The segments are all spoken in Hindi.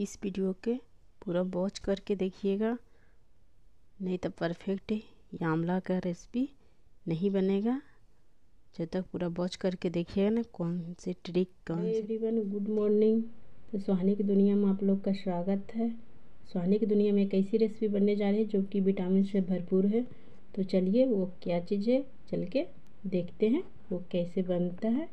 इस वीडियो के पूरा वॉच करके देखिएगा नहीं तो परफेक्ट आंवला का रेसिपी नहीं बनेगा जब तक पूरा वॉच करके देखिएगा ना कौन से ट्रिक कौन से एवरीवन गुड मॉर्निंग तो सुहानी की दुनिया में आप लोग का स्वागत है सुहानी की दुनिया में एक ऐसी रेसिपी बनने जा रही है जो कि विटामिन से भरपूर है तो चलिए वो क्या चीज़ है चल के देखते हैं वो कैसे बनता है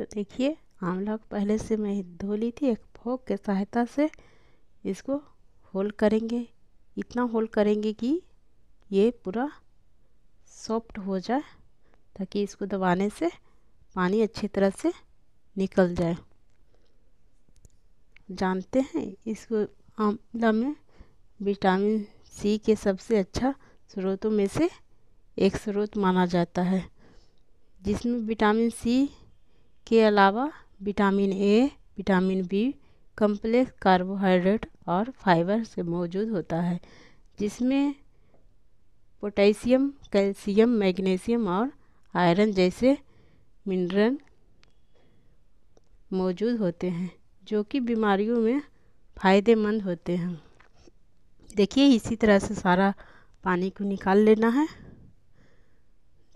तो देखिए आंवला को पहले से मैं धो ली थी एक फोक के सहायता से इसको होल करेंगे इतना होल करेंगे कि ये पूरा सॉफ्ट हो जाए ताकि इसको दबाने से पानी अच्छी तरह से निकल जाए जानते हैं इसको आंवला में विटामिन सी के सबसे अच्छा स्रोतों में से एक स्रोत माना जाता है जिसमें विटामिन सी इसके अलावा vitamin A vitamin B complex carbohydrate और फाइबर से मौजूद होता है जिसमें पोटेशियम कैल्शियम मैग्नीशियम और आयरन जैसे मिनरल मौजूद होते हैं जो कि बीमारियों में फ़ायदेमंद होते हैं देखिए इसी तरह से सारा पानी को निकाल लेना है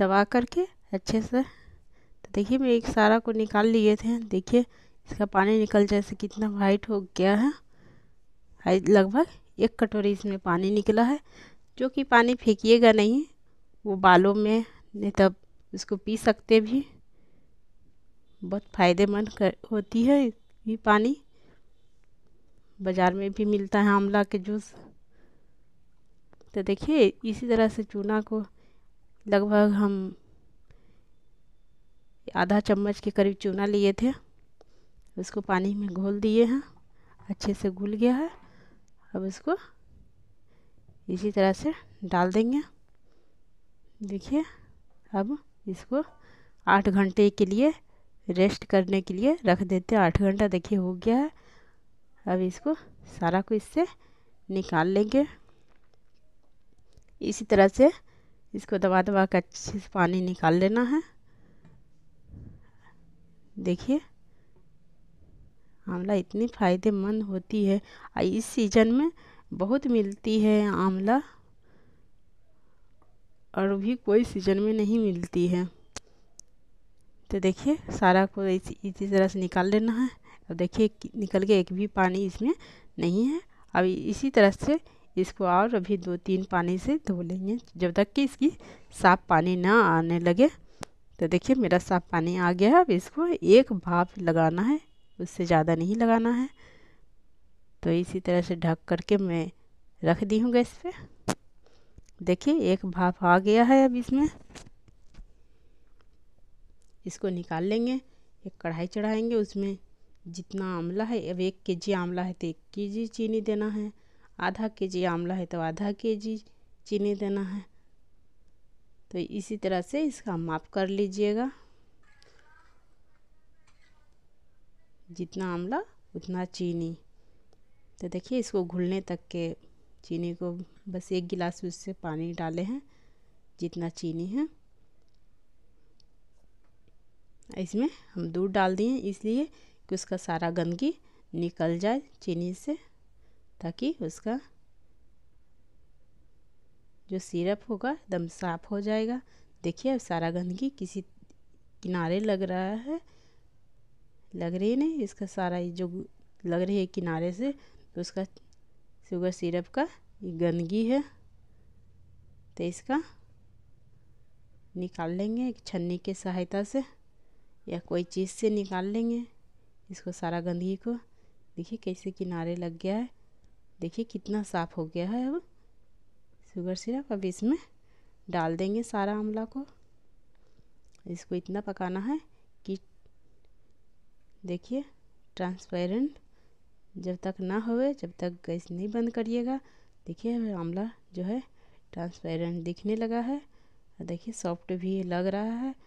दबा करके अच्छे से देखिए मैं एक सारा को निकाल लिए थे देखिए इसका पानी निकल जैसे कितना वाइट हो गया है लगभग एक कटोरी इसमें पानी निकला है जो कि पानी फेंकिएगा नहीं वो बालों में नहीं तब इसको पी सकते भी बहुत फ़ायदेमंद होती है ये पानी बाज़ार में भी मिलता है आंवला के जूस तो देखिए इसी तरह से चूना को लगभग हम आधा चम्मच के करीब चूना लिए थे उसको पानी में घोल दिए हैं अच्छे से घुल गया है अब उसको इसी तरह से डाल देंगे देखिए अब इसको आठ घंटे के लिए रेस्ट करने के लिए रख देते हैं आठ घंटा देखिए हो गया है अब इसको सारा को इससे निकाल लेंगे इसी तरह से इसको दबा दबा कर अच्छे से पानी निकाल लेना है देखिए आंवला इतनी फ़ायदेमंद होती है इस सीज़न में बहुत मिलती है आंवला और भी कोई सीज़न में नहीं मिलती है तो देखिए सारा को इसी इसी तरह से निकाल लेना है अब देखिए निकल के एक भी पानी इसमें नहीं है अब इसी तरह से इसको और अभी दो तीन पानी से धो लेंगे जब तक कि इसकी साफ पानी ना आने लगे तो देखिए मेरा साफ पानी आ गया है अब इसको एक भाप लगाना है उससे ज़्यादा नहीं लगाना है तो इसी तरह से ढक करके मैं रख दी हूँ गैस पे देखिए एक भाप आ गया है अब इसमें इसको निकाल लेंगे एक कढ़ाई चढ़ाएंगे उसमें जितना आंवला है अब एक के जी आंवला है तो एक के जी चीनी देना है आधा के जी आंवला है तो आधा के जी चीनी देना है तो इसी तरह से इसका माप कर लीजिएगा जितना आमला उतना चीनी तो देखिए इसको घुलने तक के चीनी को बस एक गिलास उससे पानी डाले हैं जितना चीनी है इसमें हम दूध डाल दिए इसलिए कि उसका सारा गंदगी निकल जाए चीनी से ताकि उसका जो सिरप होगा एकदम साफ़ हो जाएगा देखिए अब सारा गंदगी किसी किनारे लग रहा है लग रही नहीं इसका सारा ये जो लग रही है किनारे से तो उसका शुगर सिरप का ये गंदगी है तो इसका निकाल लेंगे एक छन्नी के सहायता से या कोई चीज़ से निकाल लेंगे इसको सारा गंदगी को देखिए कैसे किनारे लग गया है देखिए कितना साफ़ हो गया है अब शुगर सिरप अब इसमें डाल देंगे सारा आंवला को इसको इतना पकाना है कि देखिए ट्रांसपेरेंट जब तक ना होए जब तक गैस नहीं बंद करिएगा देखिए आंवला जो है ट्रांसपेरेंट दिखने लगा है और देखिए सॉफ्ट भी लग रहा है